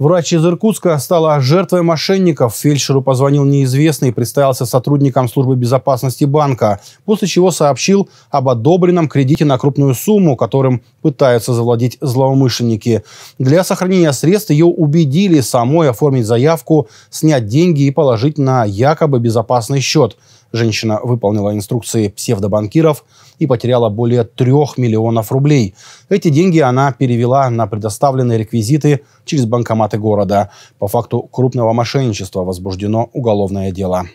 Врач из Иркутска стала жертвой мошенников. Фельдшеру позвонил неизвестный и представился сотрудником службы безопасности банка, после чего сообщил об одобренном кредите на крупную сумму, которым пытаются завладеть злоумышленники. Для сохранения средств ее убедили самой оформить заявку, снять деньги и положить на якобы безопасный счет. Женщина выполнила инструкции псевдобанкиров и потеряла более трех миллионов рублей. Эти деньги она перевела на предоставленные реквизиты через банкомат Алматы города. По факту крупного мошенничества возбуждено уголовное дело.